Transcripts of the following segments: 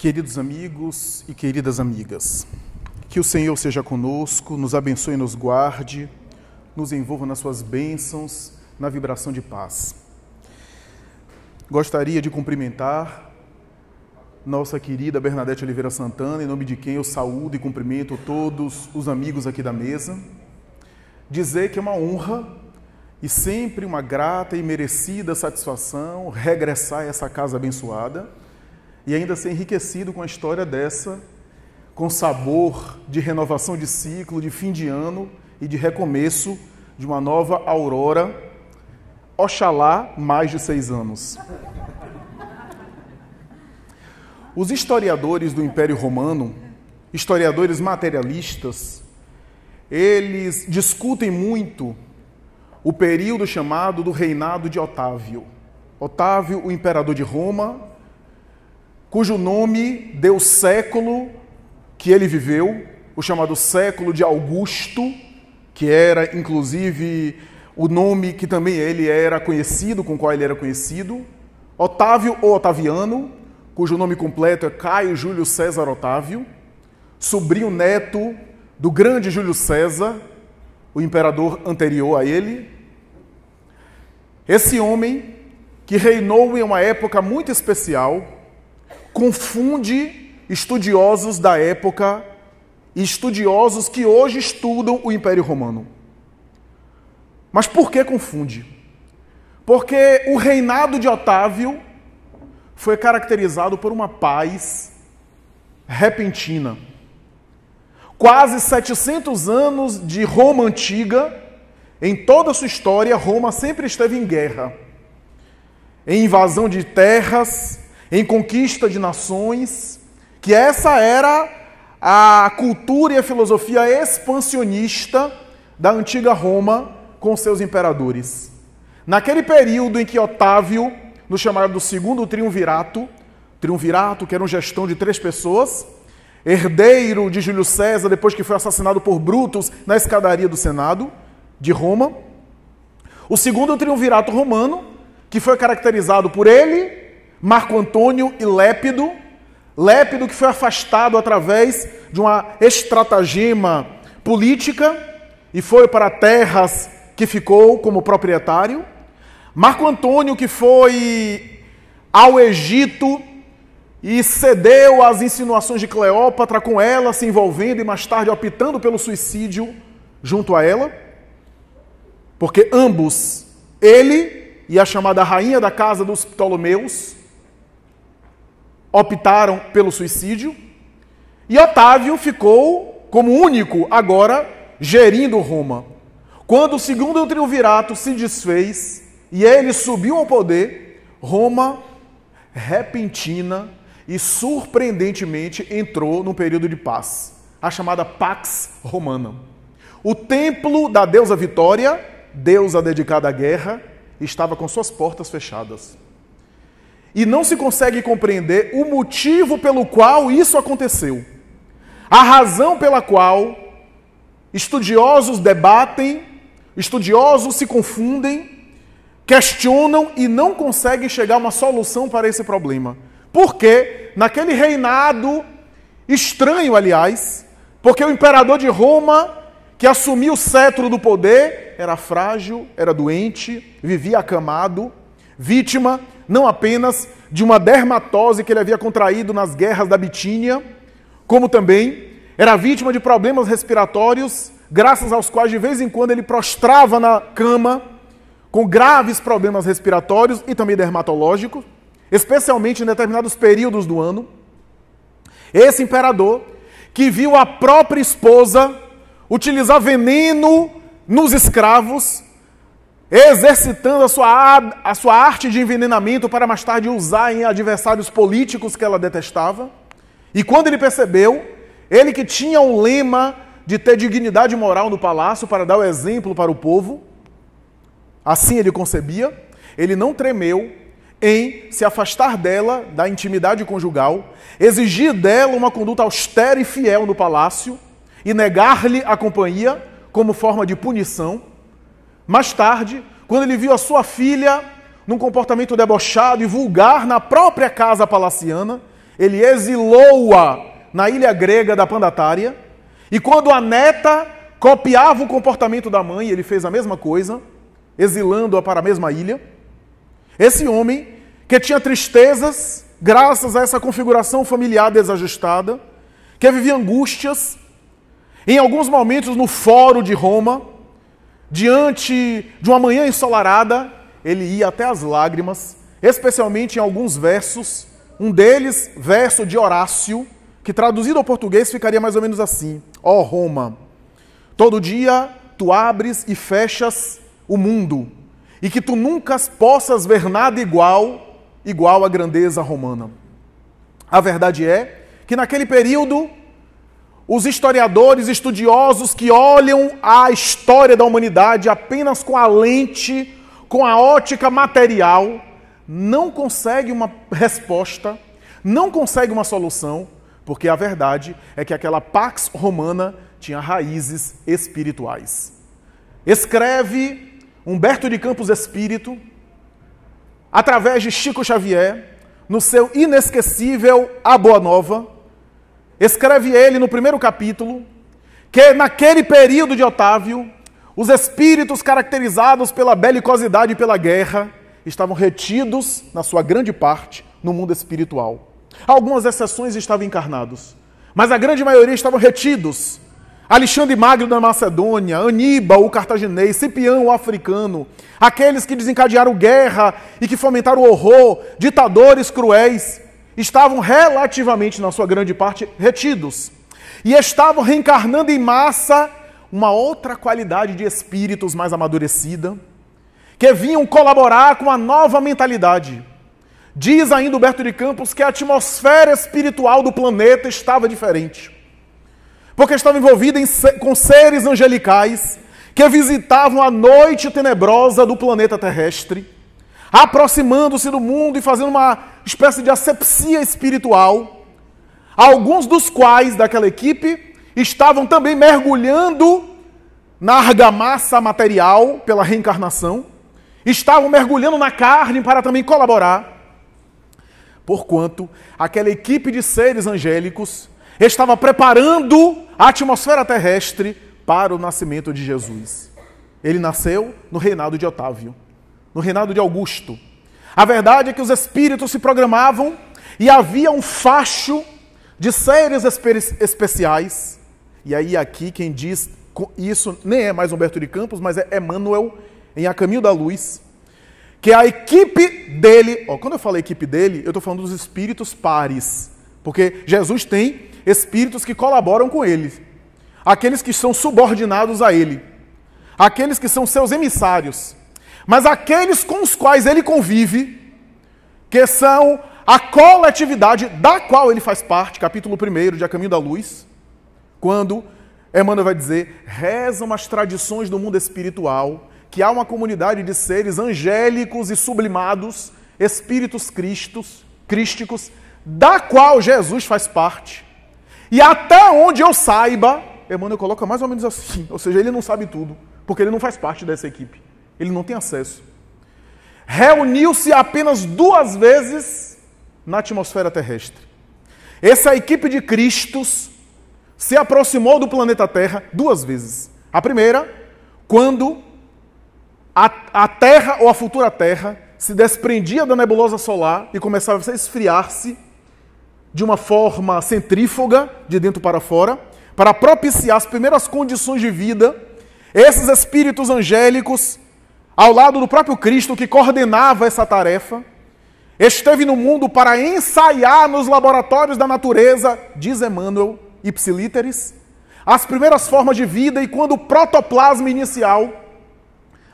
Queridos amigos e queridas amigas, que o Senhor seja conosco, nos abençoe e nos guarde, nos envolva nas suas bênçãos, na vibração de paz. Gostaria de cumprimentar nossa querida Bernadette Oliveira Santana, em nome de quem eu saúdo e cumprimento todos os amigos aqui da mesa. Dizer que é uma honra e sempre uma grata e merecida satisfação regressar a essa casa abençoada e ainda ser enriquecido com a história dessa, com sabor de renovação de ciclo, de fim de ano e de recomeço de uma nova aurora, oxalá mais de seis anos. Os historiadores do Império Romano, historiadores materialistas, eles discutem muito o período chamado do reinado de Otávio. Otávio, o imperador de Roma, cujo nome deu século que ele viveu, o chamado século de Augusto, que era inclusive o nome que também ele era conhecido, com qual ele era conhecido, Otávio ou Otaviano, cujo nome completo é Caio Júlio César Otávio, sobrinho neto do grande Júlio César, o imperador anterior a ele. Esse homem que reinou em uma época muito especial, confunde estudiosos da época e estudiosos que hoje estudam o Império Romano. Mas por que confunde? Porque o reinado de Otávio foi caracterizado por uma paz repentina. Quase 700 anos de Roma antiga, em toda a sua história, Roma sempre esteve em guerra, em invasão de terras, em conquista de nações, que essa era a cultura e a filosofia expansionista da antiga Roma com seus imperadores. Naquele período em que Otávio, no chamado do segundo triunvirato, triunvirato que era uma gestão de três pessoas, herdeiro de Júlio César depois que foi assassinado por Brutus na escadaria do Senado de Roma, o segundo triunvirato romano, que foi caracterizado por ele, Marco Antônio e Lépido. Lépido que foi afastado através de uma estratagema política e foi para terras que ficou como proprietário. Marco Antônio que foi ao Egito e cedeu às insinuações de Cleópatra, com ela se envolvendo e mais tarde optando pelo suicídio junto a ela, porque ambos, ele e a chamada rainha da casa dos Ptolomeus, optaram pelo suicídio e Otávio ficou como único agora gerindo Roma. Quando o segundo triunvirato se desfez e ele subiu ao poder, Roma repentina e surpreendentemente entrou num período de paz, a chamada Pax Romana. O templo da deusa Vitória, deusa dedicada à guerra, estava com suas portas fechadas e não se consegue compreender o motivo pelo qual isso aconteceu. A razão pela qual estudiosos debatem, estudiosos se confundem, questionam e não conseguem chegar a uma solução para esse problema. Porque naquele reinado estranho, aliás, porque o imperador de Roma, que assumiu o cetro do poder, era frágil, era doente, vivia acamado, vítima não apenas de uma dermatose que ele havia contraído nas guerras da Bitínia, como também era vítima de problemas respiratórios, graças aos quais de vez em quando ele prostrava na cama com graves problemas respiratórios e também dermatológicos, especialmente em determinados períodos do ano. Esse imperador que viu a própria esposa utilizar veneno nos escravos exercitando a sua, a sua arte de envenenamento para mais tarde usar em adversários políticos que ela detestava. E quando ele percebeu, ele que tinha um lema de ter dignidade moral no palácio para dar o exemplo para o povo, assim ele concebia, ele não tremeu em se afastar dela, da intimidade conjugal, exigir dela uma conduta austera e fiel no palácio e negar-lhe a companhia como forma de punição. Mais tarde, quando ele viu a sua filha num comportamento debochado e vulgar na própria casa palaciana, ele exilou-a na ilha grega da Pandatária. E quando a neta copiava o comportamento da mãe, ele fez a mesma coisa, exilando-a para a mesma ilha. Esse homem, que tinha tristezas graças a essa configuração familiar desajustada, que vivia angústias, em alguns momentos no fórum de Roma, diante de uma manhã ensolarada, ele ia até as lágrimas, especialmente em alguns versos, um deles, verso de Horácio, que traduzido ao português ficaria mais ou menos assim: Ó oh Roma, todo dia tu abres e fechas o mundo, e que tu nunca possas ver nada igual, igual à grandeza romana. A verdade é que naquele período os historiadores, estudiosos que olham a história da humanidade apenas com a lente, com a ótica material, não conseguem uma resposta, não conseguem uma solução, porque a verdade é que aquela Pax Romana tinha raízes espirituais. Escreve Humberto de Campos Espírito, através de Chico Xavier, no seu inesquecível A Boa Nova, escreve ele no primeiro capítulo que naquele período de Otávio, os espíritos caracterizados pela belicosidade e pela guerra estavam retidos, na sua grande parte, no mundo espiritual. Algumas exceções estavam encarnados, mas a grande maioria estavam retidos. Alexandre Magno da Macedônia, Aníbal, o cartaginês, Cipião, o africano, aqueles que desencadearam guerra e que fomentaram o horror, ditadores cruéis, estavam relativamente, na sua grande parte, retidos. E estavam reencarnando em massa uma outra qualidade de espíritos mais amadurecida, que vinham colaborar com a nova mentalidade. Diz ainda Humberto de Campos que a atmosfera espiritual do planeta estava diferente, porque estava envolvida em, com seres angelicais que visitavam a noite tenebrosa do planeta terrestre, aproximando-se do mundo e fazendo uma espécie de asepsia espiritual, alguns dos quais daquela equipe estavam também mergulhando na argamassa material pela reencarnação, estavam mergulhando na carne para também colaborar. Porquanto aquela equipe de seres angélicos estava preparando a atmosfera terrestre para o nascimento de Jesus. Ele nasceu no reinado de Otávio, no reinado de Augusto, a verdade é que os espíritos se programavam e havia um facho de seres especiais. E aí, aqui, quem diz isso nem é mais Humberto de Campos, mas é Emmanuel, em A Caminho da Luz, que a equipe dele, ó, quando eu falo equipe dele, eu estou falando dos espíritos pares, porque Jesus tem espíritos que colaboram com ele, aqueles que são subordinados a ele, aqueles que são seus emissários. Mas aqueles com os quais ele convive, que são a coletividade da qual ele faz parte, capítulo 1 de A Caminho da Luz, quando Emmanuel vai dizer: rezam as tradições do mundo espiritual, que há uma comunidade de seres angélicos e sublimados, espíritos cristos, crísticos, da qual Jesus faz parte. E até onde eu saiba, Emmanuel coloca mais ou menos assim, ou seja, ele não sabe tudo, porque ele não faz parte dessa equipe. Ele não tem acesso. Reuniu-se apenas duas vezes na atmosfera terrestre. Essa equipe de Cristos se aproximou do planeta Terra duas vezes. A primeira, quando a, a Terra ou a futura Terra se desprendia da nebulosa solar e começava a esfriar-se de uma forma centrífuga, de dentro para fora, para propiciar as primeiras condições de vida, esses espíritos angélicos ao lado do próprio Cristo que coordenava essa tarefa, esteve no mundo para ensaiar nos laboratórios da natureza, diz Emmanuel Ipsiliteris, as primeiras formas de vida e quando o protoplasma inicial,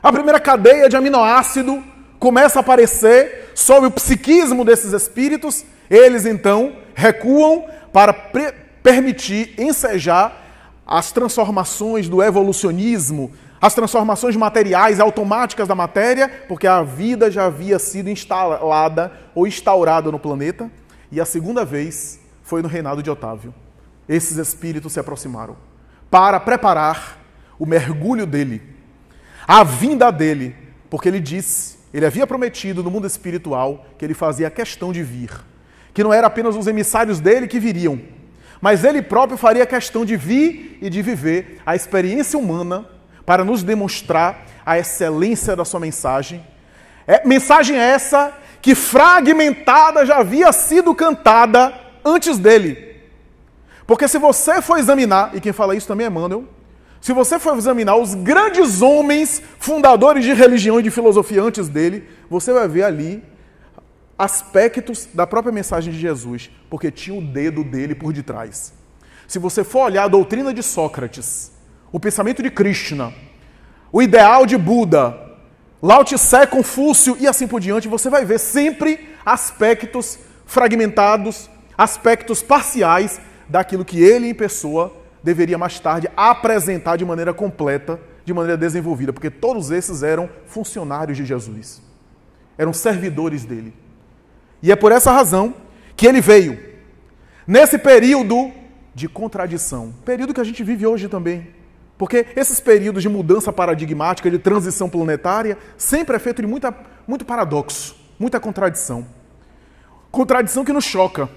a primeira cadeia de aminoácido, começa a aparecer sob o psiquismo desses espíritos, eles então recuam para permitir ensejar as transformações do evolucionismo, as transformações materiais automáticas da matéria, porque a vida já havia sido instalada ou instaurada no planeta, e a segunda vez foi no reinado de Otávio. Esses espíritos se aproximaram para preparar o mergulho dele, a vinda dele, porque ele disse, ele havia prometido no mundo espiritual que ele fazia questão de vir, que não era apenas os emissários dele que viriam, mas ele próprio faria questão de vir e de viver a experiência humana para nos demonstrar a excelência da sua mensagem. É, mensagem essa que fragmentada já havia sido cantada antes dele. Porque se você for examinar, e quem fala isso também é Manuel, se você for examinar os grandes homens fundadores de religião e de filosofia antes dele, você vai ver ali aspectos da própria mensagem de Jesus, porque tinha o dedo dele por detrás. Se você for olhar a doutrina de Sócrates, o pensamento de Krishna, o ideal de Buda, Lao Tse, Confúcio e assim por diante, você vai ver sempre aspectos fragmentados, aspectos parciais daquilo que ele em pessoa deveria mais tarde apresentar de maneira completa, de maneira desenvolvida, porque todos esses eram funcionários de Jesus, eram servidores dele. E é por essa razão que ele veio nesse período de contradição, período que a gente vive hoje também. Porque esses períodos de mudança paradigmática, de transição planetária, sempre é feito de muita, muito paradoxo, muita contradição. Contradição que nos choca.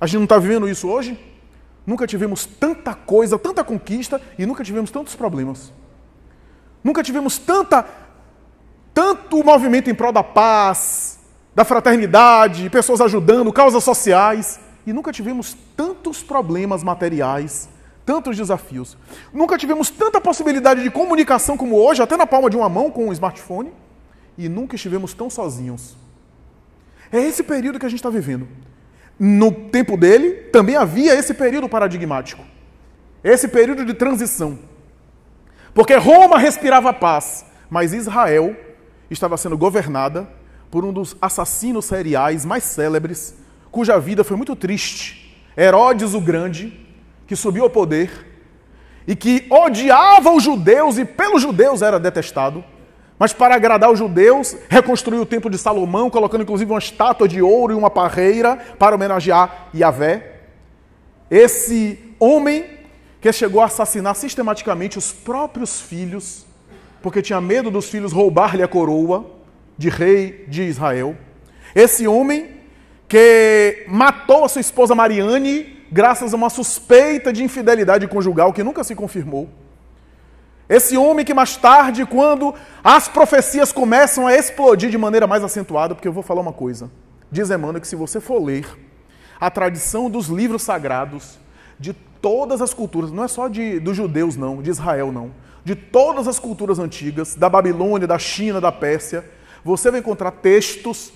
A gente não está vivendo isso hoje? Nunca tivemos tanta coisa, tanta conquista e nunca tivemos tantos problemas. Nunca tivemos tanta, tanto movimento em prol da paz, da fraternidade, pessoas ajudando, causas sociais. E nunca tivemos tantos problemas materiais tantos desafios. Nunca tivemos tanta possibilidade de comunicação como hoje, até na palma de uma mão com um smartphone, e nunca estivemos tão sozinhos. É esse período que a gente está vivendo. No tempo dele, também havia esse período paradigmático, esse período de transição. Porque Roma respirava paz, mas Israel estava sendo governada por um dos assassinos seriais mais célebres, cuja vida foi muito triste. Herodes o Grande, que subiu ao poder e que odiava os judeus e pelos judeus era detestado, mas para agradar os judeus, reconstruiu o templo de Salomão, colocando inclusive uma estátua de ouro e uma parreira para homenagear Yahvé. Esse homem que chegou a assassinar sistematicamente os próprios filhos, porque tinha medo dos filhos roubar-lhe a coroa de rei de Israel. Esse homem que matou a sua esposa Mariane graças a uma suspeita de infidelidade conjugal que nunca se confirmou. Esse homem que mais tarde, quando as profecias começam a explodir de maneira mais acentuada, porque eu vou falar uma coisa. Diz Emmanuel que se você for ler a tradição dos livros sagrados de todas as culturas, não é só de, dos judeus, não, de Israel, não, de todas as culturas antigas, da Babilônia, da China, da Pérsia, você vai encontrar textos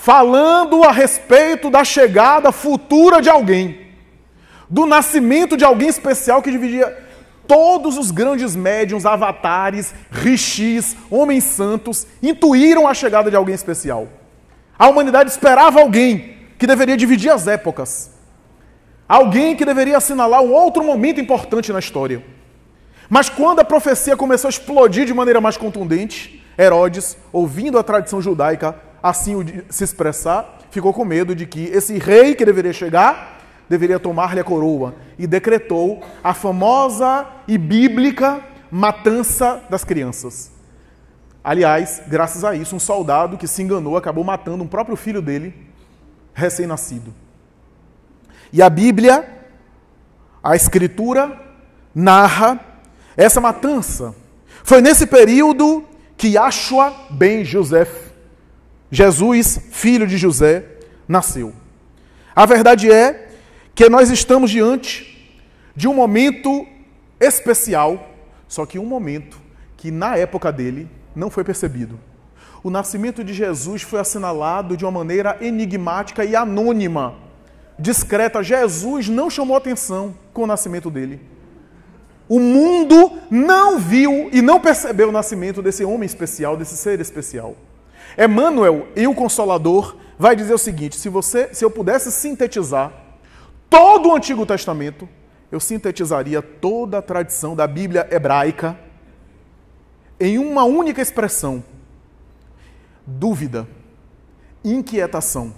falando a respeito da chegada futura de alguém, do nascimento de alguém especial que dividia todos os grandes médiums, avatares, rixis, homens santos, intuíram a chegada de alguém especial. A humanidade esperava alguém que deveria dividir as épocas. Alguém que deveria assinalar um outro momento importante na história. Mas quando a profecia começou a explodir de maneira mais contundente, Herodes, ouvindo a tradição judaica, assim se expressar, ficou com medo de que esse rei que deveria chegar deveria tomar-lhe a coroa e decretou a famosa e bíblica matança das crianças. Aliás, graças a isso, um soldado que se enganou acabou matando um próprio filho dele, recém-nascido. E a Bíblia, a Escritura, narra essa matança. Foi nesse período que Yashua ben Joseph Jesus, filho de José, nasceu. A verdade é que nós estamos diante de um momento especial, só que um momento que na época dele não foi percebido. O nascimento de Jesus foi assinalado de uma maneira enigmática e anônima, discreta. Jesus não chamou atenção com o nascimento dele. O mundo não viu e não percebeu o nascimento desse homem especial, desse ser especial. Emmanuel e o Consolador vai dizer o seguinte: se você, se eu pudesse sintetizar todo o Antigo Testamento, eu sintetizaria toda a tradição da Bíblia hebraica em uma única expressão: dúvida, inquietação.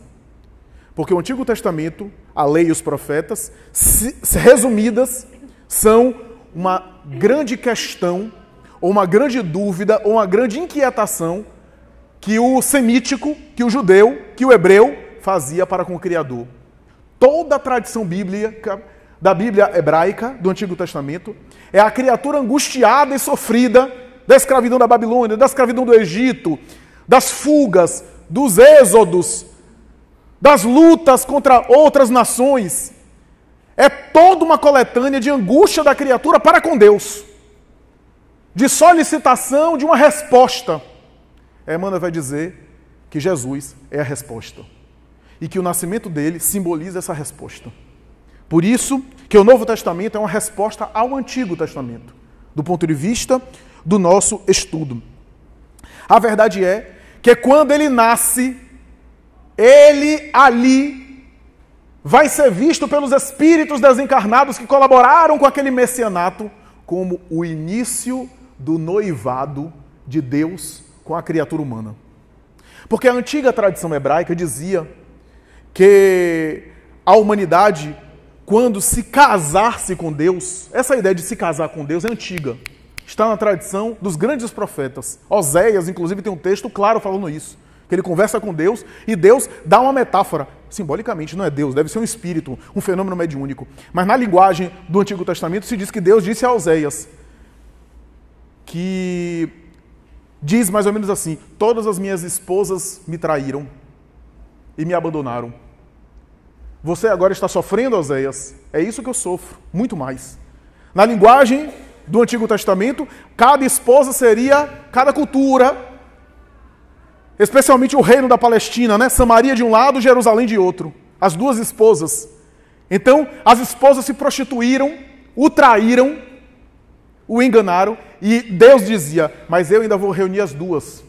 Porque o Antigo Testamento, a lei e os profetas, se, resumidas, são uma grande questão, ou uma grande dúvida, ou uma grande inquietação que o semítico, que o judeu, que o hebreu fazia para com o Criador. Toda a tradição bíblica da Bíblia hebraica, do Antigo Testamento, é a criatura angustiada e sofrida da escravidão da Babilônia, da escravidão do Egito, das fugas, dos êxodos, das lutas contra outras nações. É toda uma coletânea de angústia da criatura para com Deus, de solicitação de uma resposta. Emmanuel vai dizer que Jesus é a resposta e que o nascimento dele simboliza essa resposta. Por isso que o Novo Testamento é uma resposta ao Antigo Testamento, do ponto de vista do nosso estudo. A verdade é que quando ele nasce, ele ali vai ser visto pelos espíritos desencarnados que colaboraram com aquele messianato como o início do noivado de Deus com a criatura humana. Porque a antiga tradição hebraica dizia que a humanidade, quando se casar-se com Deus, essa ideia de se casar com Deus é antiga. Está na tradição dos grandes profetas. Oséias, inclusive, tem um texto claro falando isso. Que ele conversa com Deus e Deus dá uma metáfora. Simbolicamente, não é Deus, deve ser um espírito, um fenômeno mediúnico. Mas na linguagem do Antigo Testamento se diz que Deus disse a Oséias que diz mais ou menos assim: Todas as minhas esposas me traíram e me abandonaram. Você agora está sofrendo, Oséias. É isso que eu sofro, muito mais. Na linguagem do Antigo Testamento, cada esposa seria cada cultura, especialmente o reino da Palestina, né? Samaria de um lado, Jerusalém de outro. As duas esposas. Então, as esposas se prostituíram, o traíram o enganaram e Deus dizia: Mas eu ainda vou reunir as duas.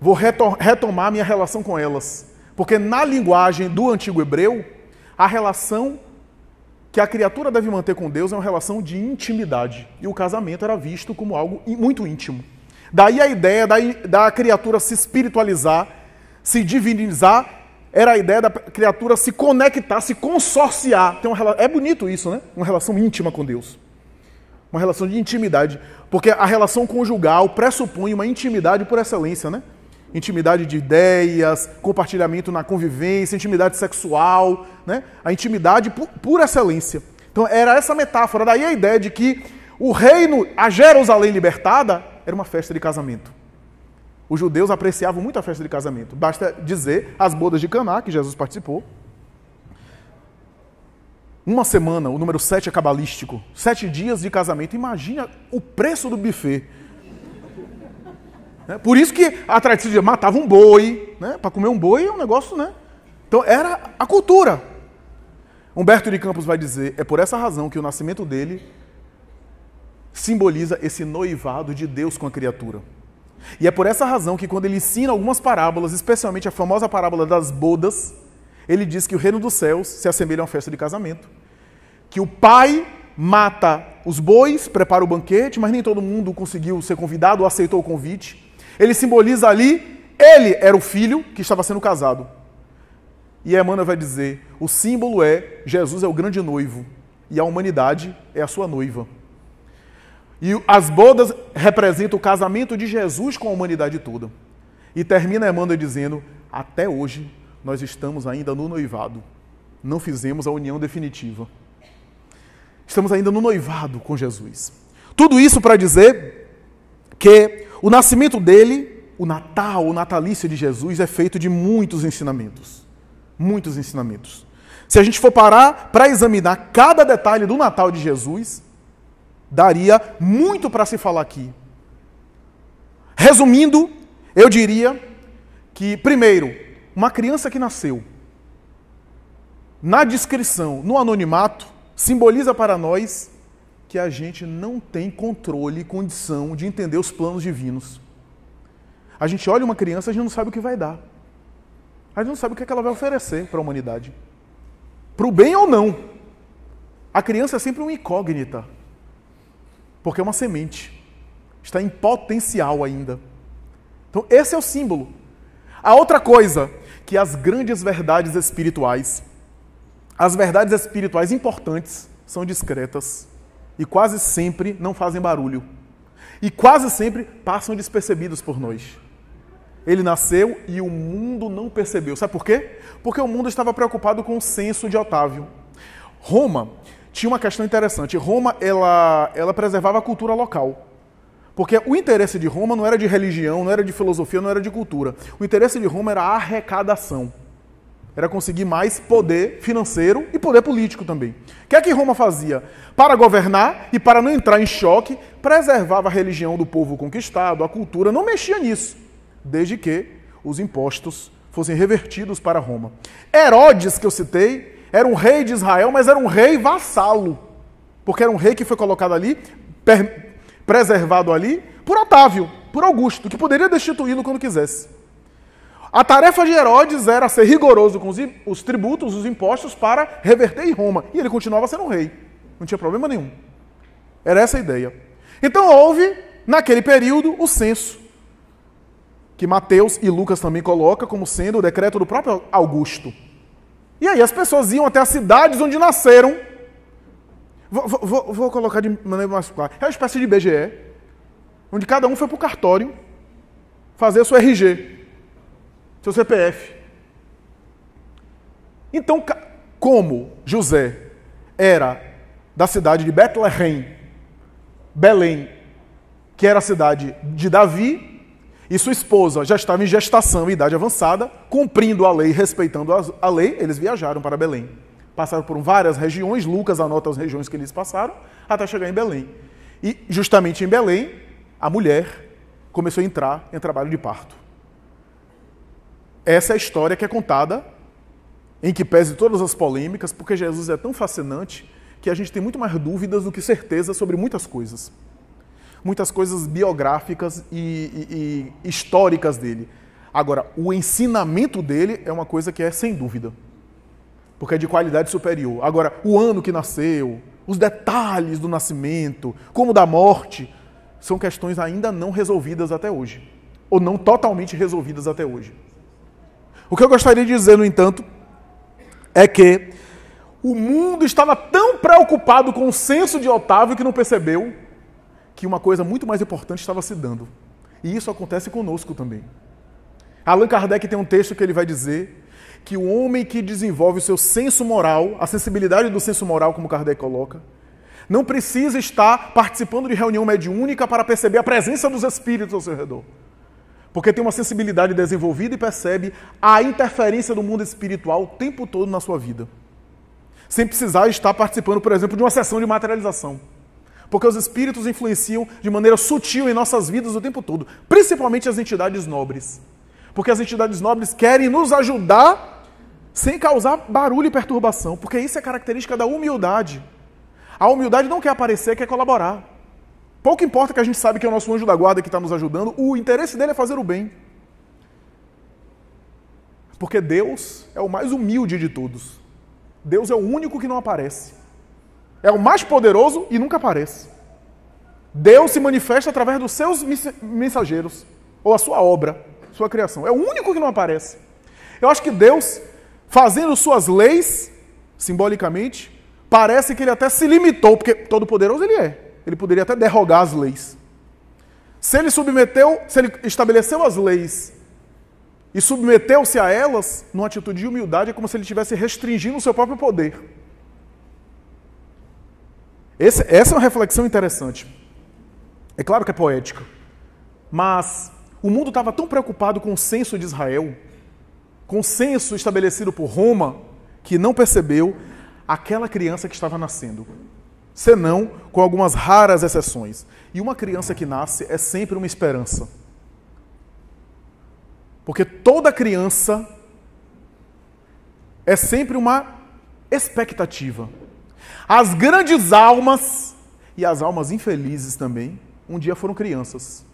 Vou retomar minha relação com elas. Porque na linguagem do antigo hebreu, a relação que a criatura deve manter com Deus é uma relação de intimidade. E o casamento era visto como algo muito íntimo. Daí a ideia da, da criatura se espiritualizar, se divinizar, era a ideia da criatura se conectar, se consorciar. Tem uma, é bonito isso, né? Uma relação íntima com Deus. Uma relação de intimidade. Porque a relação conjugal pressupõe uma intimidade por excelência, né? Intimidade de ideias, compartilhamento na convivência, intimidade sexual, né? A intimidade por, por excelência. Então era essa metáfora. Daí a ideia de que o reino, a Jerusalém libertada, era uma festa de casamento. Os judeus apreciavam muito a festa de casamento. Basta dizer as bodas de Caná, que Jesus participou, uma semana, o número 7 é cabalístico, sete dias de casamento. Imagina o preço do buffet. Né? por isso que a tradição de matava um boi, né? para comer um boi é um negócio, né? Então era a cultura. Humberto de Campos vai dizer: é por essa razão que o nascimento dele simboliza esse noivado de Deus com a criatura. E é por essa razão que, quando ele ensina algumas parábolas, especialmente a famosa parábola das bodas, ele diz que o reino dos céus se assemelha a uma festa de casamento, que o pai mata os bois, prepara o banquete, mas nem todo mundo conseguiu ser convidado ou aceitou o convite. Ele simboliza ali, ele era o filho que estava sendo casado. E Emmanuel vai dizer: o símbolo é Jesus é o grande noivo e a humanidade é a sua noiva. E as bodas representam o casamento de Jesus com a humanidade toda. E termina Emmanuel dizendo: até hoje nós estamos ainda no noivado. Não fizemos a união definitiva. Estamos ainda no noivado com Jesus. Tudo isso para dizer que o nascimento dele, o Natal, o natalício de Jesus, é feito de muitos ensinamentos. Muitos ensinamentos. Se a gente for parar para examinar cada detalhe do Natal de Jesus, daria muito para se falar aqui. Resumindo, eu diria que, primeiro, uma criança que nasceu, na descrição, no anonimato, simboliza para nós que a gente não tem controle e condição de entender os planos divinos. A gente olha uma criança, a gente não sabe o que vai dar. A gente não sabe o que, é que ela vai oferecer para a humanidade. Para o bem ou não. A criança é sempre uma incógnita. Porque é uma semente. Está em potencial ainda. Então, esse é o símbolo. A outra coisa que as grandes verdades espirituais, as verdades espirituais importantes, são discretas e quase sempre não fazem barulho. E quase sempre passam despercebidos por nós. Ele nasceu e o mundo não percebeu. Sabe por quê? Porque o mundo estava preocupado com o senso de Otávio. Roma tinha uma questão interessante. Roma ela, ela preservava a cultura local. Porque o interesse de Roma não era de religião, não era de filosofia, não era de cultura. O interesse de Roma era a arrecadação. Era conseguir mais poder financeiro e poder político também. O que é que Roma fazia? Para governar e para não entrar em choque, preservava a religião do povo conquistado, a cultura, não mexia nisso, desde que os impostos fossem revertidos para Roma. Herodes, que eu citei, era um rei de Israel, mas era um rei vassalo, porque era um rei que foi colocado ali per preservado ali por Otávio, por Augusto, que poderia destituí-lo quando quisesse. A tarefa de Herodes era ser rigoroso com os tributos, os impostos, para reverter em Roma. E ele continuava sendo rei. Não tinha problema nenhum. Era essa a ideia. Então houve, naquele período, o censo, que Mateus e Lucas também colocam como sendo o decreto do próprio Augusto. E aí as pessoas iam até as cidades onde nasceram Vou, vou, vou colocar de maneira mais clara. É uma espécie de BGE, onde cada um foi para o cartório fazer a sua RG, seu CPF. Então, como José era da cidade de Betlehem, Belém, que era a cidade de Davi, e sua esposa já estava em gestação, em idade avançada, cumprindo a lei, respeitando a lei, eles viajaram para Belém passaram por várias regiões, Lucas anota as regiões que eles passaram, até chegar em Belém. E justamente em Belém, a mulher começou a entrar em trabalho de parto. Essa é a história que é contada, em que pese todas as polêmicas, porque Jesus é tão fascinante que a gente tem muito mais dúvidas do que certeza sobre muitas coisas. Muitas coisas biográficas e, e, e históricas dele. Agora, o ensinamento dele é uma coisa que é sem dúvida porque é de qualidade superior. Agora, o ano que nasceu, os detalhes do nascimento, como da morte, são questões ainda não resolvidas até hoje, ou não totalmente resolvidas até hoje. O que eu gostaria de dizer, no entanto, é que o mundo estava tão preocupado com o senso de Otávio que não percebeu que uma coisa muito mais importante estava se dando. E isso acontece conosco também. Allan Kardec tem um texto que ele vai dizer que o homem que desenvolve o seu senso moral, a sensibilidade do senso moral, como Kardec coloca, não precisa estar participando de reunião mediúnica para perceber a presença dos espíritos ao seu redor. Porque tem uma sensibilidade desenvolvida e percebe a interferência do mundo espiritual o tempo todo na sua vida. Sem precisar estar participando, por exemplo, de uma sessão de materialização. Porque os espíritos influenciam de maneira sutil em nossas vidas o tempo todo, principalmente as entidades nobres. Porque as entidades nobres querem nos ajudar sem causar barulho e perturbação, porque isso é característica da humildade. A humildade não quer aparecer, quer colaborar. Pouco importa que a gente sabe que é o nosso anjo da guarda que está nos ajudando, o interesse dele é fazer o bem. Porque Deus é o mais humilde de todos. Deus é o único que não aparece. É o mais poderoso e nunca aparece. Deus se manifesta através dos seus mensageiros, ou a sua obra, sua criação. É o único que não aparece. Eu acho que Deus fazendo suas leis, simbolicamente, parece que ele até se limitou, porque todo poderoso ele é. Ele poderia até derrogar as leis. Se ele submeteu, se ele estabeleceu as leis e submeteu-se a elas, numa atitude de humildade, é como se ele estivesse restringindo o seu próprio poder. Esse, essa é uma reflexão interessante. É claro que é poética, mas o mundo estava tão preocupado com o senso de Israel consenso estabelecido por Roma que não percebeu aquela criança que estava nascendo, senão com algumas raras exceções. E uma criança que nasce é sempre uma esperança. Porque toda criança é sempre uma expectativa. As grandes almas e as almas infelizes também, um dia foram crianças.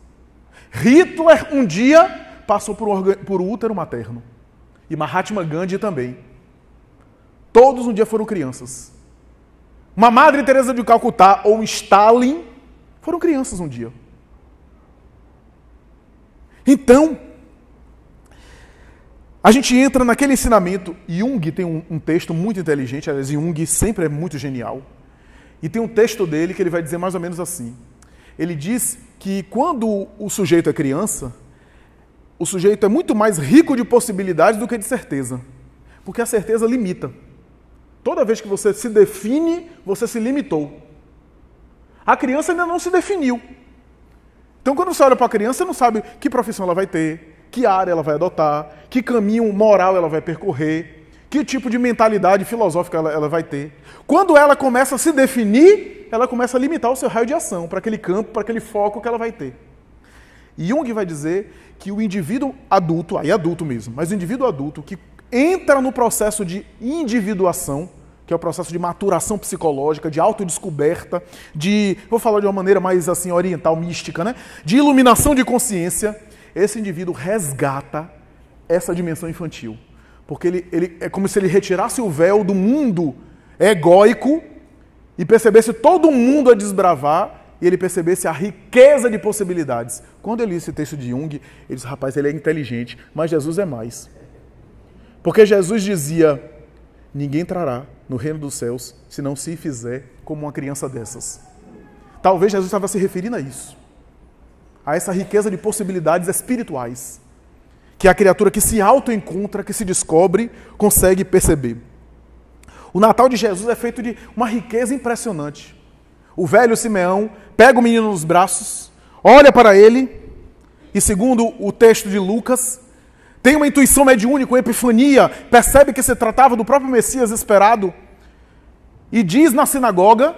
Hitler um dia passou por, por útero materno. E Mahatma Gandhi também. Todos um dia foram crianças. Uma Madre Teresa de Calcutá ou um Stalin foram crianças um dia. Então, a gente entra naquele ensinamento. Jung tem um, um, texto muito inteligente, aliás, Jung sempre é muito genial. E tem um texto dele que ele vai dizer mais ou menos assim. Ele diz que quando o sujeito é criança, o sujeito é muito mais rico de possibilidades do que de certeza. Porque a certeza limita. Toda vez que você se define, você se limitou. A criança ainda não se definiu. Então, quando você olha para a criança, você não sabe que profissão ela vai ter, que área ela vai adotar, que caminho moral ela vai percorrer, que tipo de mentalidade filosófica ela, ela vai ter. Quando ela começa a se definir, ela começa a limitar o seu raio de ação para aquele campo, para aquele foco que ela vai ter. Jung vai dizer que o indivíduo adulto, aí adulto mesmo, mas o indivíduo adulto que entra no processo de individuação, que é o processo de maturação psicológica, de autodescoberta, de, vou falar de uma maneira mais assim oriental, mística, né? De iluminação de consciência, esse indivíduo resgata essa dimensão infantil. Porque ele, ele é como se ele retirasse o véu do mundo egóico e percebesse todo mundo a desbravar e ele percebesse a riqueza de possibilidades. Quando eu li esse texto de Jung, ele disse: rapaz, ele é inteligente, mas Jesus é mais. Porque Jesus dizia: ninguém entrará no reino dos céus se não se fizer como uma criança dessas. Talvez Jesus estava se referindo a isso, a essa riqueza de possibilidades espirituais que a criatura que se autoencontra, que se descobre, consegue perceber. O Natal de Jesus é feito de uma riqueza impressionante. O velho Simeão pega o menino nos braços, olha para ele, e segundo o texto de Lucas, tem uma intuição mediúnica, uma epifania, percebe que se tratava do próprio Messias esperado, e diz na sinagoga,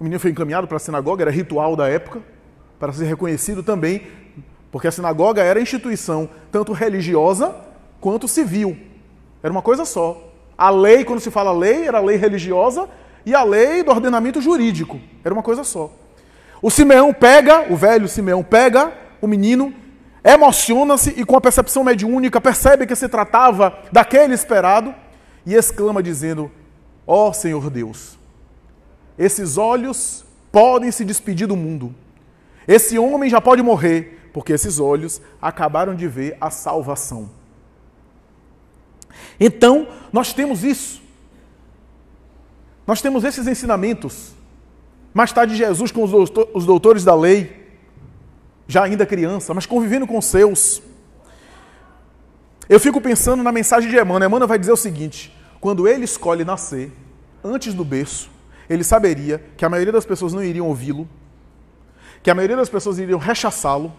o menino foi encaminhado para a sinagoga, era ritual da época, para ser reconhecido também, porque a sinagoga era instituição tanto religiosa quanto civil. Era uma coisa só. A lei, quando se fala lei, era a lei religiosa e a lei do ordenamento jurídico. Era uma coisa só. O Simeão pega, o velho Simeão pega o menino, emociona-se e, com a percepção mediúnica, percebe que se tratava daquele esperado e exclama, dizendo: Ó oh, Senhor Deus, esses olhos podem se despedir do mundo. Esse homem já pode morrer, porque esses olhos acabaram de ver a salvação. Então, nós temos isso. Nós temos esses ensinamentos mais tarde, Jesus, com os doutores da lei, já ainda criança, mas convivendo com os seus. Eu fico pensando na mensagem de Emmanuel. Emmanuel vai dizer o seguinte: quando ele escolhe nascer, antes do berço, ele saberia que a maioria das pessoas não iriam ouvi-lo, que a maioria das pessoas iriam rechaçá-lo,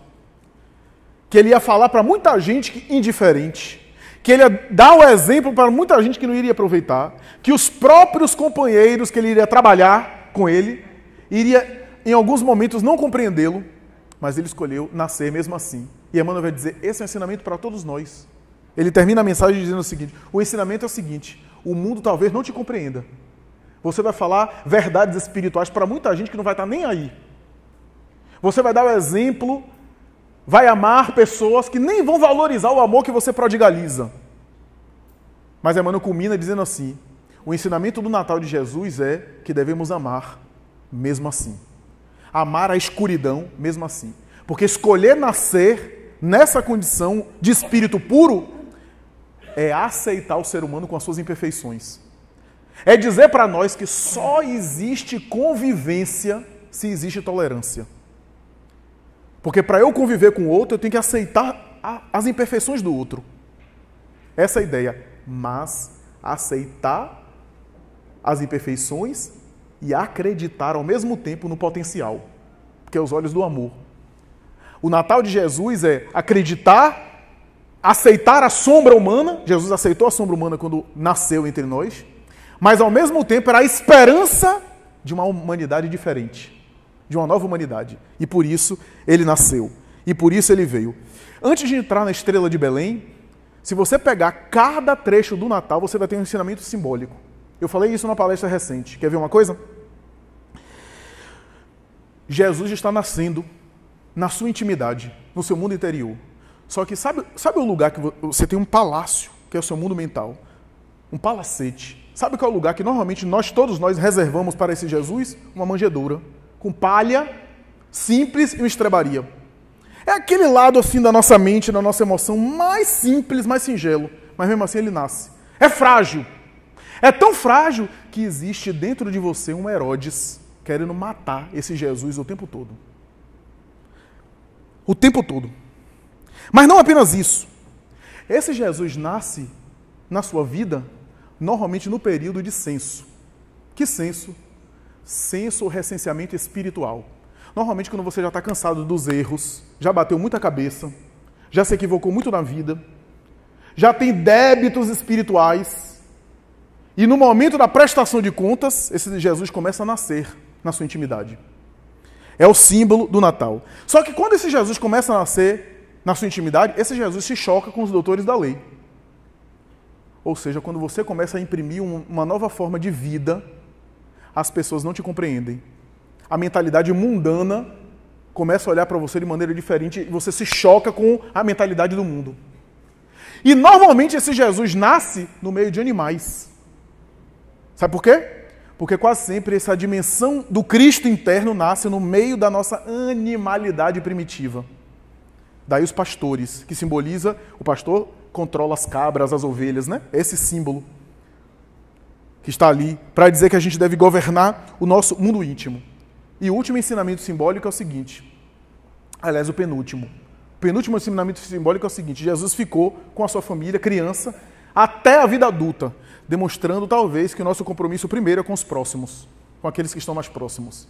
que ele ia falar para muita gente que, indiferente, que ele ia dar o exemplo para muita gente que não iria aproveitar, que os próprios companheiros que ele iria trabalhar com ele iria, em alguns momentos, não compreendê-lo, mas ele escolheu nascer mesmo assim. E Emmanuel vai dizer: esse é um ensinamento para todos nós. Ele termina a mensagem dizendo o seguinte: o ensinamento é o seguinte, o mundo talvez não te compreenda. Você vai falar verdades espirituais para muita gente que não vai estar tá nem aí. Você vai dar o exemplo, vai amar pessoas que nem vão valorizar o amor que você prodigaliza. Mas Emmanuel culmina dizendo assim: o ensinamento do Natal de Jesus é que devemos amar mesmo assim. Amar a escuridão, mesmo assim. Porque escolher nascer nessa condição de espírito puro é aceitar o ser humano com as suas imperfeições. É dizer para nós que só existe convivência se existe tolerância. Porque para eu conviver com o outro, eu tenho que aceitar a, as imperfeições do outro. Essa é a ideia. Mas aceitar as imperfeições e acreditar ao mesmo tempo no potencial, que é os olhos do amor. O Natal de Jesus é acreditar, aceitar a sombra humana. Jesus aceitou a sombra humana quando nasceu entre nós, mas ao mesmo tempo era a esperança de uma humanidade diferente, de uma nova humanidade. E por isso ele nasceu, e por isso ele veio. Antes de entrar na estrela de Belém, se você pegar cada trecho do Natal, você vai ter um ensinamento simbólico. Eu falei isso numa palestra recente. Quer ver uma coisa? Jesus está nascendo na sua intimidade, no seu mundo interior. Só que sabe, sabe o lugar que você tem um palácio, que é o seu mundo mental? Um palacete. Sabe qual é o lugar que normalmente nós, todos nós, reservamos para esse Jesus? Uma manjedoura, com palha, simples e uma estrebaria. É aquele lado assim da nossa mente, da nossa emoção, mais simples, mais singelo. Mas mesmo assim ele nasce. É frágil. É tão frágil que existe dentro de você um Herodes querendo matar esse Jesus o tempo todo. O tempo todo. Mas não apenas isso. Esse Jesus nasce na sua vida normalmente no período de censo. Que censo? Censo ou recenseamento espiritual. Normalmente, quando você já está cansado dos erros, já bateu muita cabeça, já se equivocou muito na vida, já tem débitos espirituais, e no momento da prestação de contas, esse Jesus começa a nascer na sua intimidade. É o símbolo do Natal. Só que quando esse Jesus começa a nascer na sua intimidade, esse Jesus se choca com os doutores da lei. Ou seja, quando você começa a imprimir uma nova forma de vida, as pessoas não te compreendem. A mentalidade mundana começa a olhar para você de maneira diferente e você se choca com a mentalidade do mundo. E normalmente esse Jesus nasce no meio de animais. Sabe por quê? Porque quase sempre essa dimensão do Cristo interno nasce no meio da nossa animalidade primitiva. Daí os pastores, que simboliza o pastor controla as cabras, as ovelhas, né? Esse símbolo que está ali para dizer que a gente deve governar o nosso mundo íntimo. E o último ensinamento simbólico é o seguinte. Aliás, o penúltimo. O penúltimo ensinamento simbólico é o seguinte: Jesus ficou com a sua família, criança, até a vida adulta demonstrando talvez que o nosso compromisso primeiro é com os próximos, com aqueles que estão mais próximos.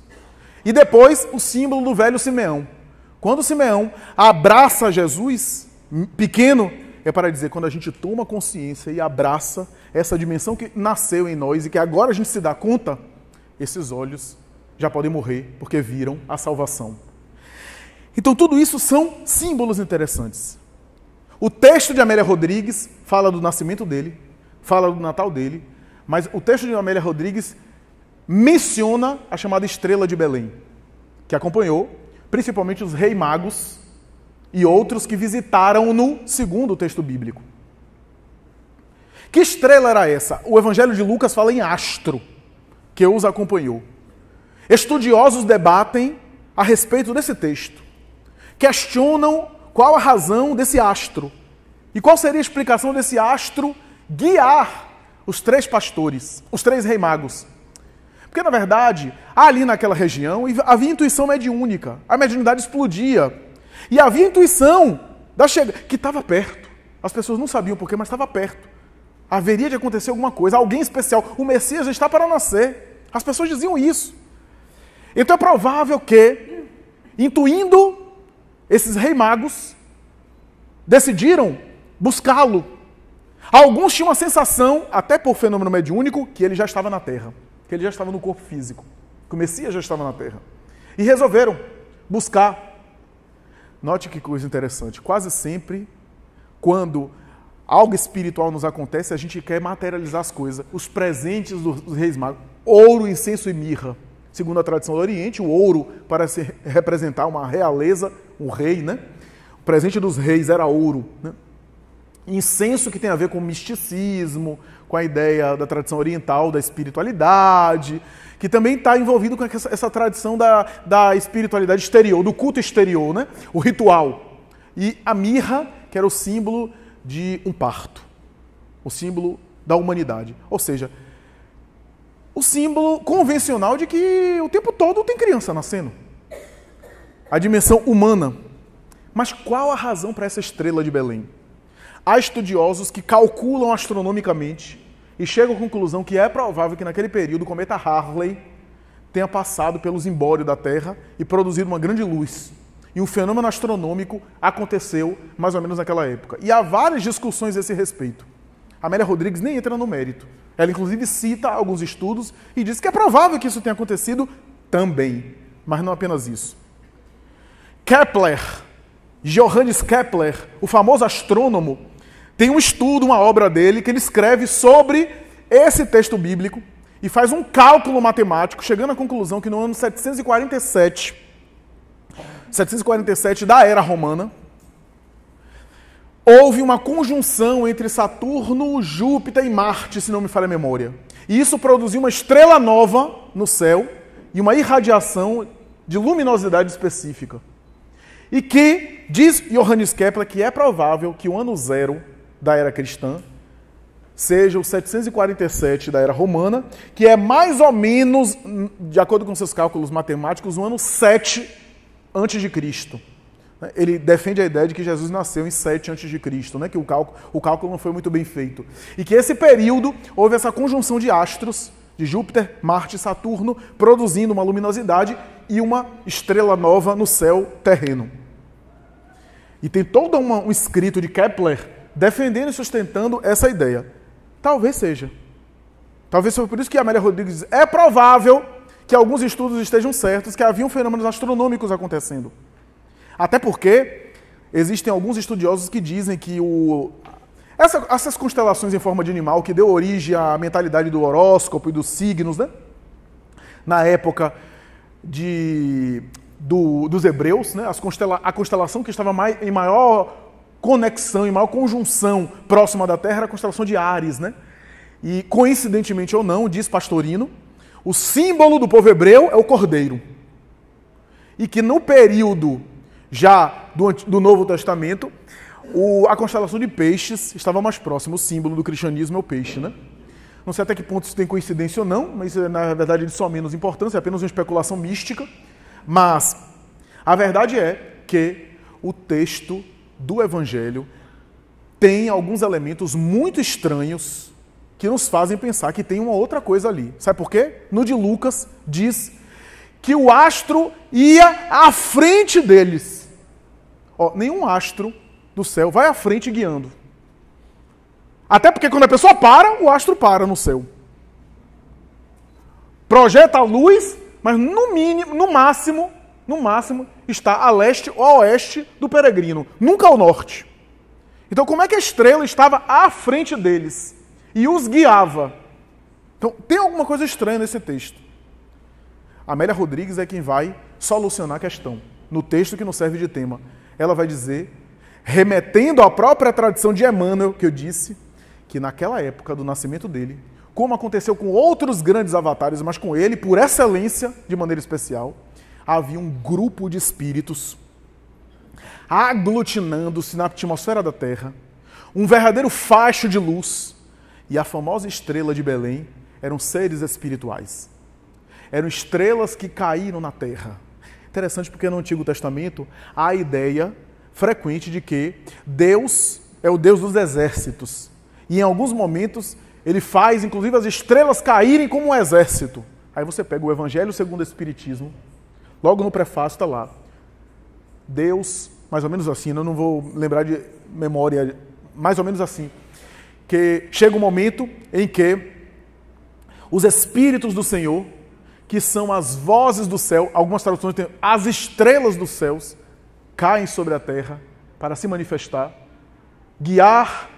E depois o símbolo do velho Simeão. Quando Simeão abraça Jesus, pequeno, é para dizer quando a gente toma consciência e abraça essa dimensão que nasceu em nós e que agora a gente se dá conta, esses olhos já podem morrer porque viram a salvação. Então, tudo isso são símbolos interessantes. O texto de Amélia Rodrigues fala do nascimento dele, fala do Natal dele, mas o texto de Amélia Rodrigues menciona a chamada estrela de Belém, que acompanhou principalmente os rei magos e outros que visitaram no segundo texto bíblico. Que estrela era essa? O Evangelho de Lucas fala em astro, que os acompanhou. Estudiosos debatem a respeito desse texto. Questionam qual a razão desse astro e qual seria a explicação desse astro guiar os três pastores, os três rei magos. Porque, na verdade, ali naquela região havia intuição mediúnica. A mediunidade explodia. E havia intuição da chegada, que estava perto. As pessoas não sabiam porquê, mas estava perto. Haveria de acontecer alguma coisa, alguém especial. O Messias está para nascer. As pessoas diziam isso. Então é provável que, intuindo, esses rei magos decidiram buscá-lo Alguns tinham a sensação, até por fenômeno mediúnico, que ele já estava na Terra, que ele já estava no corpo físico, que o Messias já estava na Terra. E resolveram buscar. Note que coisa interessante, quase sempre, quando algo espiritual nos acontece, a gente quer materializar as coisas. Os presentes dos reis magos, ouro, incenso e mirra. Segundo a tradição do Oriente, o ouro para representar uma realeza, um rei, né? O presente dos reis era ouro, né? Incenso que tem a ver com misticismo, com a ideia da tradição oriental, da espiritualidade, que também está envolvido com essa, essa tradição da, da espiritualidade exterior, do culto exterior, né? o ritual. E a mirra, que era o símbolo de um parto, o símbolo da humanidade. Ou seja, o símbolo convencional de que o tempo todo tem criança nascendo. A dimensão humana. Mas qual a razão para essa estrela de Belém? Há estudiosos que calculam astronomicamente e chegam à conclusão que é provável que naquele período o cometa Harley tenha passado pelo zimbório da Terra e produzido uma grande luz. E um fenômeno astronômico aconteceu mais ou menos naquela época. E há várias discussões a esse respeito. Amélia Rodrigues nem entra no mérito. Ela, inclusive, cita alguns estudos e diz que é provável que isso tenha acontecido também, mas não apenas isso. Kepler, Johannes Kepler, o famoso astrônomo tem um estudo, uma obra dele, que ele escreve sobre esse texto bíblico e faz um cálculo matemático, chegando à conclusão que no ano 747, 747 da era romana, houve uma conjunção entre Saturno, Júpiter e Marte, se não me falha a memória. E isso produziu uma estrela nova no céu e uma irradiação de luminosidade específica. E que, diz Johannes Kepler, que é provável que o ano zero da era cristã, seja o 747 da era romana, que é mais ou menos, de acordo com seus cálculos matemáticos, o ano 7 antes de Cristo. Ele defende a ideia de que Jesus nasceu em 7 a.C., né? que o cálculo, o cálculo não foi muito bem feito. E que esse período houve essa conjunção de astros, de Júpiter, Marte e Saturno, produzindo uma luminosidade e uma estrela nova no céu terreno. E tem todo um escrito de Kepler defendendo e sustentando essa ideia. Talvez seja. Talvez seja por isso que Amélia Rodrigues diz: é provável que alguns estudos estejam certos, que haviam fenômenos astronômicos acontecendo. Até porque existem alguns estudiosos que dizem que o, essa, essas constelações em forma de animal que deu origem à mentalidade do horóscopo e dos signos, né? na época de, do, dos hebreus, né? As constela, a constelação que estava mai, em maior conexão e maior conjunção próxima da Terra era a constelação de Ares, né? E coincidentemente ou não, diz Pastorino, o símbolo do povo hebreu é o cordeiro. E que no período já do, do Novo Testamento, o, a constelação de peixes estava mais próxima. O símbolo do cristianismo é o peixe, né? Não sei até que ponto isso tem coincidência ou não, mas eh, na verdade de só menos importância, é apenas uma especulação mística. Mas a verdade é que o texto do Evangelho tem alguns elementos muito estranhos que nos fazem pensar que tem uma outra coisa ali. Sabe por quê? No de Lucas diz que o astro ia à frente deles. Ó, nenhum astro do céu vai à frente guiando. Até porque quando a pessoa para, o astro para no céu. Projeta a luz, mas no mínimo, no máximo, no máximo, está a leste ou a oeste do peregrino, nunca ao norte. Então, como é que a estrela estava à frente deles e os guiava? Então, tem alguma coisa estranha nesse texto. Amélia Rodrigues é quem vai solucionar a questão, no texto que nos serve de tema. Ela vai dizer, remetendo à própria tradição de Emmanuel, que eu disse, que naquela época do nascimento dele, como aconteceu com outros grandes avatares, mas com ele, por excelência, de maneira especial, havia um grupo de espíritos aglutinando-se na atmosfera da Terra, um verdadeiro facho de luz, e a famosa estrela de Belém eram seres espirituais. Eram estrelas que caíram na Terra. Interessante porque no Antigo Testamento há a ideia frequente de que Deus é o Deus dos exércitos. E em alguns momentos ele faz, inclusive, as estrelas caírem como um exército. Aí você pega o Evangelho segundo o Espiritismo, Logo no prefácio está lá. Deus, mais ou menos assim, né, eu não vou lembrar de memória, mais ou menos assim. Que chega um momento em que os espíritos do Senhor, que são as vozes do céu, algumas traduções têm as estrelas dos céus, caem sobre a terra para se manifestar, guiar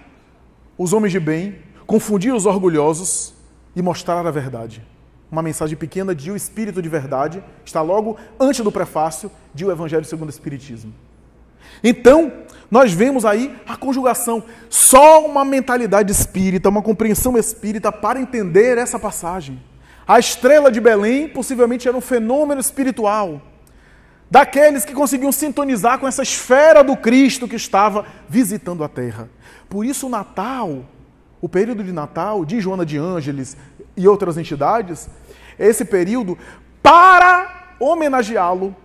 os homens de bem, confundir os orgulhosos e mostrar a verdade uma mensagem pequena de O Espírito de Verdade, está logo antes do prefácio de O Evangelho segundo o Espiritismo. Então, nós vemos aí a conjugação. Só uma mentalidade espírita, uma compreensão espírita para entender essa passagem. A estrela de Belém possivelmente era um fenômeno espiritual. Daqueles que conseguiam sintonizar com essa esfera do Cristo que estava visitando a terra. Por isso, o Natal, o período de Natal, de Joana de Ângeles, e outras entidades, esse período, para homenageá-lo,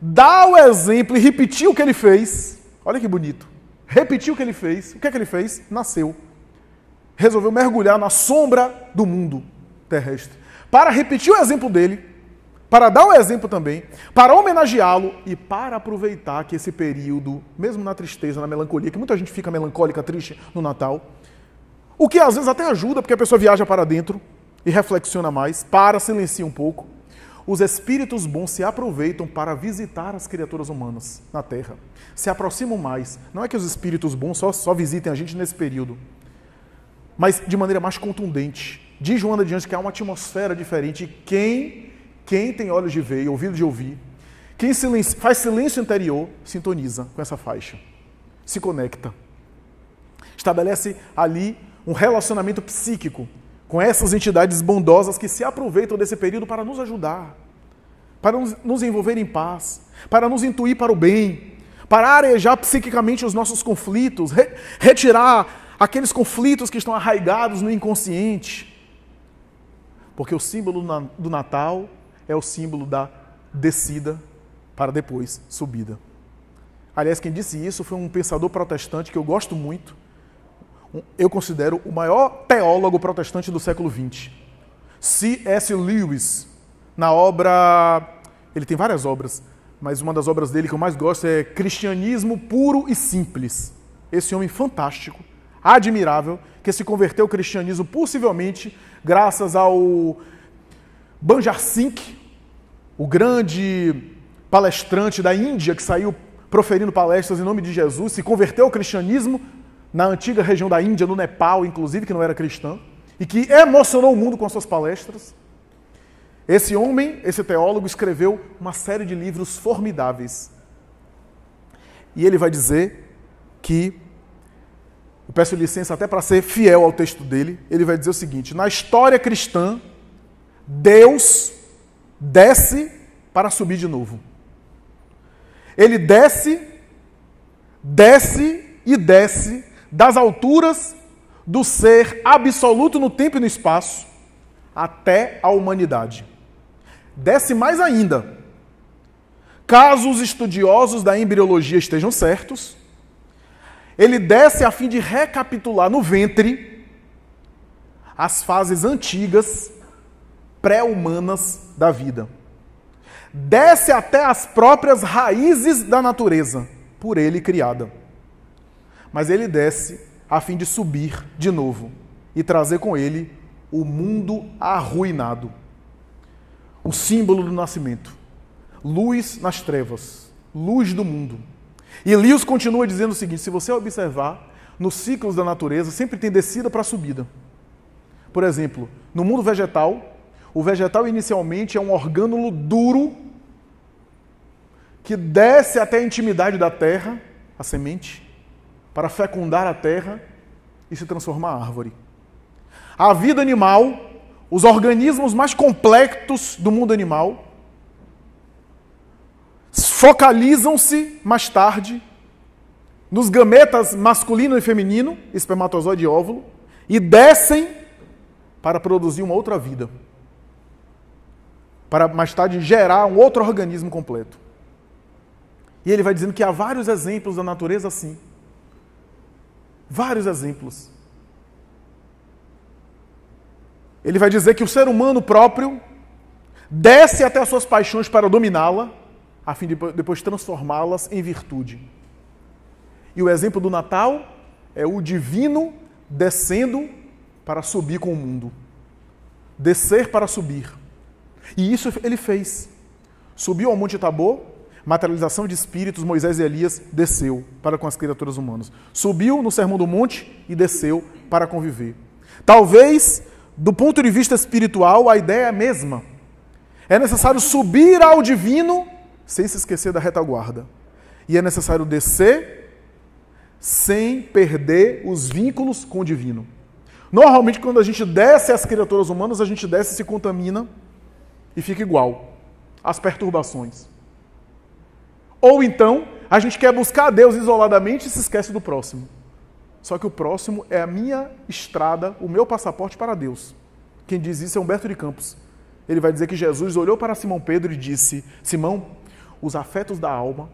dar o exemplo e repetir o que ele fez. Olha que bonito. Repetir o que ele fez. O que é que ele fez? Nasceu. Resolveu mergulhar na sombra do mundo terrestre. Para repetir o exemplo dele, para dar o exemplo também, para homenageá-lo e para aproveitar que esse período, mesmo na tristeza, na melancolia, que muita gente fica melancólica, triste no Natal, o que às vezes até ajuda, porque a pessoa viaja para dentro, e reflexiona mais, para, silencia um pouco. Os espíritos bons se aproveitam para visitar as criaturas humanas na Terra. Se aproximam mais. Não é que os espíritos bons só, só visitem a gente nesse período, mas de maneira mais contundente. Diz Joana Diante que há uma atmosfera diferente. Quem, quem tem olhos de ver e ouvido de ouvir, quem silencio, faz silêncio interior, sintoniza com essa faixa. Se conecta. Estabelece ali um relacionamento psíquico com essas entidades bondosas que se aproveitam desse período para nos ajudar, para nos envolver em paz, para nos intuir para o bem, para arejar psiquicamente os nossos conflitos, re retirar aqueles conflitos que estão arraigados no inconsciente. Porque o símbolo do Natal é o símbolo da descida para depois subida. Aliás, quem disse isso foi um pensador protestante que eu gosto muito, eu considero o maior teólogo protestante do século XX. C.S. Lewis, na obra. Ele tem várias obras, mas uma das obras dele que eu mais gosto é Cristianismo Puro e Simples. Esse homem fantástico, admirável, que se converteu ao cristianismo possivelmente graças ao Banjar Singh, o grande palestrante da Índia que saiu proferindo palestras em nome de Jesus, se converteu ao cristianismo na antiga região da Índia, no Nepal, inclusive, que não era cristã, e que emocionou o mundo com as suas palestras. Esse homem, esse teólogo, escreveu uma série de livros formidáveis. E ele vai dizer que, eu peço licença até para ser fiel ao texto dele, ele vai dizer o seguinte: na história cristã, Deus desce para subir de novo. Ele desce, desce e desce das alturas do ser absoluto no tempo e no espaço até a humanidade. Desce mais ainda. Caso os estudiosos da embriologia estejam certos, ele desce a fim de recapitular no ventre as fases antigas pré-humanas da vida. Desce até as próprias raízes da natureza, por ele criada mas ele desce a fim de subir de novo e trazer com ele o mundo arruinado. O símbolo do nascimento, luz nas trevas, luz do mundo. E Lewis continua dizendo o seguinte: se você observar, nos ciclos da natureza sempre tem descida para subida. Por exemplo, no mundo vegetal, o vegetal inicialmente é um orgânulo duro que desce até a intimidade da terra, a semente, para fecundar a terra e se transformar em árvore. A vida animal, os organismos mais complexos do mundo animal, focalizam-se mais tarde nos gametas masculino e feminino, espermatozoide e óvulo, e descem para produzir uma outra vida. Para mais tarde gerar um outro organismo completo. E ele vai dizendo que há vários exemplos da natureza assim. Vários exemplos. Ele vai dizer que o ser humano próprio desce até as suas paixões para dominá-la, a fim de depois transformá-las em virtude. E o exemplo do Natal é o divino descendo para subir com o mundo. Descer para subir. E isso ele fez. Subiu ao Monte Tabor materialização de espíritos, Moisés e Elias desceu para com as criaturas humanas. Subiu no Sermão do Monte e desceu para conviver. Talvez, do ponto de vista espiritual, a ideia é a mesma. É necessário subir ao divino sem se esquecer da retaguarda. E é necessário descer sem perder os vínculos com o divino. Normalmente, quando a gente desce as criaturas humanas, a gente desce e se contamina e fica igual às perturbações. Ou então, a gente quer buscar a Deus isoladamente e se esquece do próximo. Só que o próximo é a minha estrada, o meu passaporte para Deus. Quem diz isso é Humberto de Campos. Ele vai dizer que Jesus olhou para Simão Pedro e disse: Simão, os afetos da alma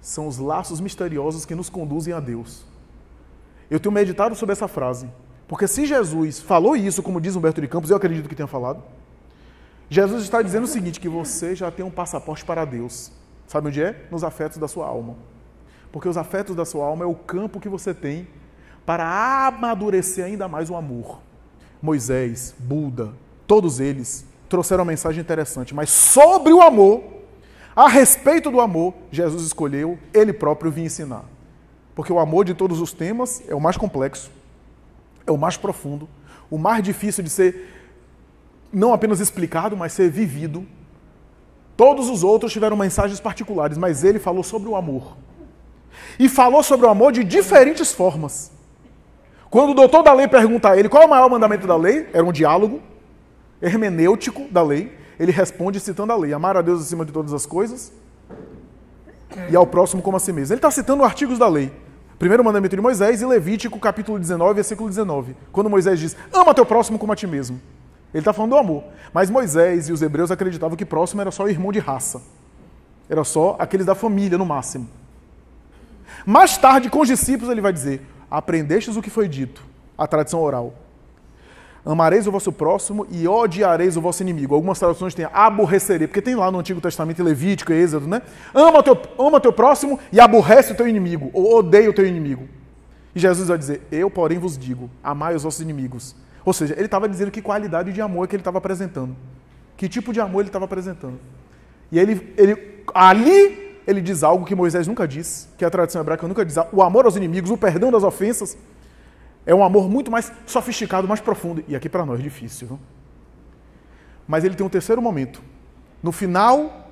são os laços misteriosos que nos conduzem a Deus. Eu tenho meditado sobre essa frase, porque se Jesus falou isso, como diz Humberto de Campos, eu acredito que tenha falado, Jesus está dizendo o seguinte: que você já tem um passaporte para Deus. Sabe onde é? Nos afetos da sua alma. Porque os afetos da sua alma é o campo que você tem para amadurecer ainda mais o amor. Moisés, Buda, todos eles trouxeram uma mensagem interessante, mas sobre o amor, a respeito do amor, Jesus escolheu ele próprio vir ensinar. Porque o amor de todos os temas é o mais complexo, é o mais profundo, o mais difícil de ser não apenas explicado, mas ser vivido Todos os outros tiveram mensagens particulares, mas ele falou sobre o amor. E falou sobre o amor de diferentes formas. Quando o doutor da lei pergunta a ele qual é o maior mandamento da lei, era um diálogo hermenêutico da lei, ele responde citando a lei: amar a Deus acima de todas as coisas e ao próximo como a si mesmo. Ele está citando artigos da lei. Primeiro mandamento de Moisés e Levítico, capítulo 19, versículo 19. Quando Moisés diz: Ama teu próximo como a ti mesmo. Ele está falando do amor. Mas Moisés e os hebreus acreditavam que próximo era só o irmão de raça. Era só aqueles da família, no máximo. Mais tarde, com os discípulos, ele vai dizer: Aprendestes o que foi dito, a tradição oral. Amareis o vosso próximo e odiareis o vosso inimigo. Algumas traduções têm aborrecerei, porque tem lá no Antigo Testamento, Levítico, Êxodo, né? Ama teu, ama teu próximo e aborrece o teu inimigo, ou odeia o teu inimigo. E Jesus vai dizer: Eu, porém, vos digo: amai os vossos inimigos ou seja, ele estava dizendo que qualidade de amor que ele estava apresentando. Que tipo de amor ele estava apresentando. E ele, ele, ali ele diz algo que Moisés nunca disse, que a tradição hebraica nunca diz. O amor aos inimigos, o perdão das ofensas, é um amor muito mais sofisticado, mais profundo. E aqui para nós é difícil. Viu? Mas ele tem um terceiro momento. No final,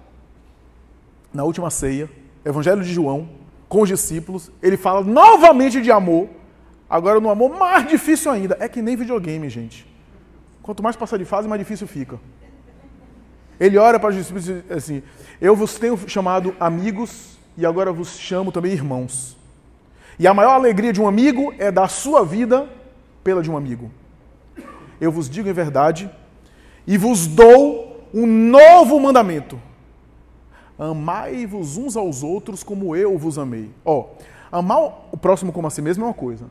na última ceia, Evangelho de João, com os discípulos, ele fala novamente de amor Agora, no amor, mais difícil ainda. É que nem videogame, gente. Quanto mais passar de fase, mais difícil fica. Ele ora para Jesus e diz assim: Eu vos tenho chamado amigos e agora vos chamo também irmãos. E a maior alegria de um amigo é dar a sua vida pela de um amigo. Eu vos digo em verdade e vos dou um novo mandamento: Amai-vos uns aos outros como eu vos amei. Ó, oh, Amar o próximo como a si mesmo é uma coisa.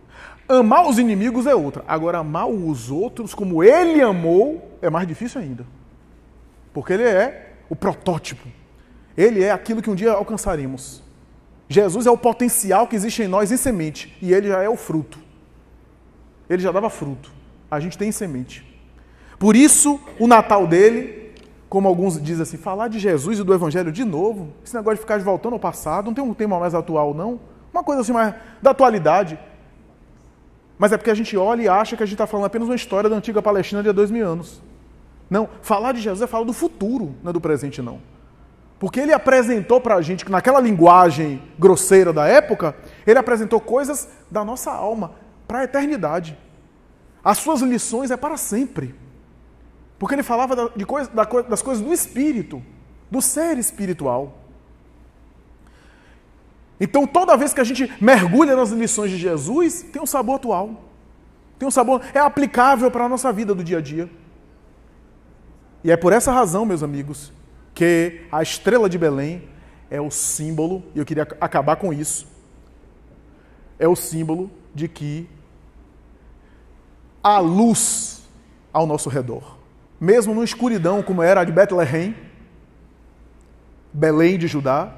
Amar os inimigos é outra. Agora, amar os outros como ele amou é mais difícil ainda. Porque ele é o protótipo. Ele é aquilo que um dia alcançaremos. Jesus é o potencial que existe em nós em semente. E ele já é o fruto. Ele já dava fruto. A gente tem semente. Por isso, o Natal dele, como alguns dizem assim, falar de Jesus e do Evangelho de novo, esse negócio de ficar voltando ao passado, não tem um tema mais atual, não. Uma coisa assim, mais da atualidade. Mas é porque a gente olha e acha que a gente está falando apenas uma história da antiga Palestina de há dois mil anos. Não, falar de Jesus é falar do futuro, não é do presente, não. Porque ele apresentou para a gente, naquela linguagem grosseira da época, ele apresentou coisas da nossa alma para a eternidade. As suas lições é para sempre. Porque ele falava de coisa, das coisas do espírito, do ser espiritual. Então, toda vez que a gente mergulha nas lições de Jesus, tem um sabor atual. Tem um sabor, é aplicável para a nossa vida do dia a dia. E é por essa razão, meus amigos, que a estrela de Belém é o símbolo, e eu queria acabar com isso, é o símbolo de que há luz ao nosso redor. Mesmo na escuridão, como era a de Bethlehem, Belém de Judá,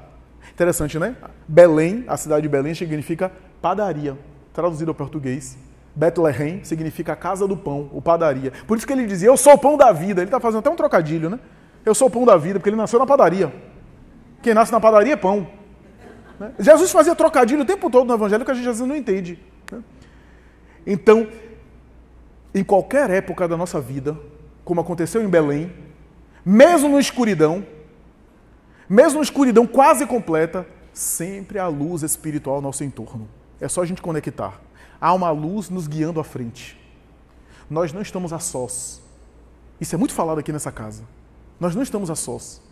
Interessante, né? Belém, a cidade de Belém, significa padaria, traduzido ao português. Bethlehem significa casa do pão, o padaria. Por isso que ele dizia, eu sou o pão da vida. Ele está fazendo até um trocadilho, né? Eu sou o pão da vida, porque ele nasceu na padaria. Quem nasce na padaria é pão. Né? Jesus fazia trocadilho o tempo todo no Evangelho que a gente às vezes não entende. Né? Então, em qualquer época da nossa vida, como aconteceu em Belém, mesmo na escuridão, mesmo na escuridão quase completa, sempre há luz espiritual ao nosso entorno. É só a gente conectar. Há uma luz nos guiando à frente. Nós não estamos a sós. Isso é muito falado aqui nessa casa. Nós não estamos a sós.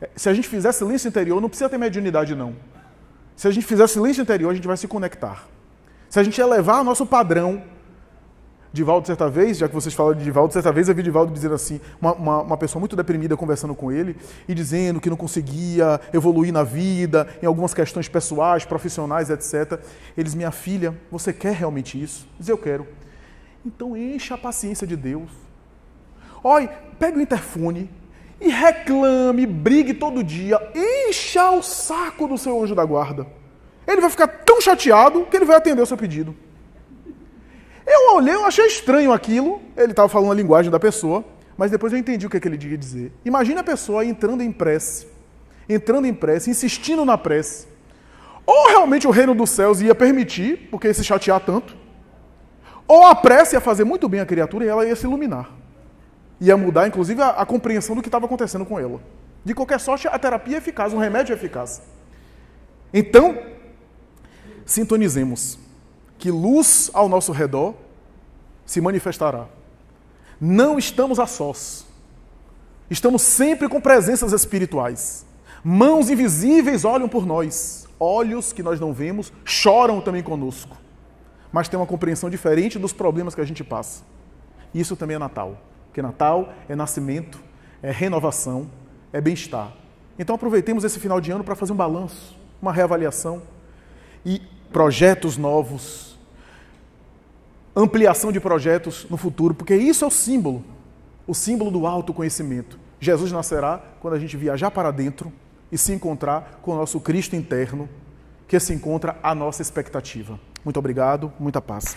É, se a gente fizer silêncio interior, não precisa ter mediunidade, não. Se a gente fizer silêncio interior, a gente vai se conectar. Se a gente elevar nosso padrão Divaldo certa vez, já que vocês falam de Divaldo, certa vez eu vi Divaldo dizendo assim, uma, uma, uma, pessoa muito deprimida conversando com ele e dizendo que não conseguia evoluir na vida, em algumas questões pessoais, profissionais, etc. Eles, minha filha, você quer realmente isso? Diz, eu quero. Então encha a paciência de Deus. Olha, pega o interfone e reclame, brigue todo dia, encha o saco do seu anjo da guarda. Ele vai ficar tão chateado que ele vai atender o seu pedido. Eu olhei, eu achei estranho aquilo. Ele estava falando a linguagem da pessoa, mas depois eu entendi o que, é que ele queria dizer. Imagina a pessoa entrando em prece, entrando em prece, insistindo na prece. Ou realmente o reino dos céus ia permitir, porque ia se chatear tanto, ou a prece ia fazer muito bem a criatura e ela ia se iluminar. Ia mudar, inclusive, a, a compreensão do que estava acontecendo com ela. De qualquer sorte, a terapia é eficaz, um remédio é eficaz. Então, sintonizemos que luz ao nosso redor se manifestará. Não estamos a sós. Estamos sempre com presenças espirituais. Mãos invisíveis olham por nós. Olhos que nós não vemos choram também conosco. Mas tem uma compreensão diferente dos problemas que a gente passa. Isso também é Natal. Porque Natal é nascimento, é renovação, é bem-estar. Então aproveitemos esse final de ano para fazer um balanço, uma reavaliação. E projetos novos, ampliação de projetos no futuro, porque isso é o símbolo, o símbolo do autoconhecimento. Jesus nascerá quando a gente viajar para dentro e se encontrar com o nosso Cristo interno, que se encontra à nossa expectativa. Muito obrigado, muita paz.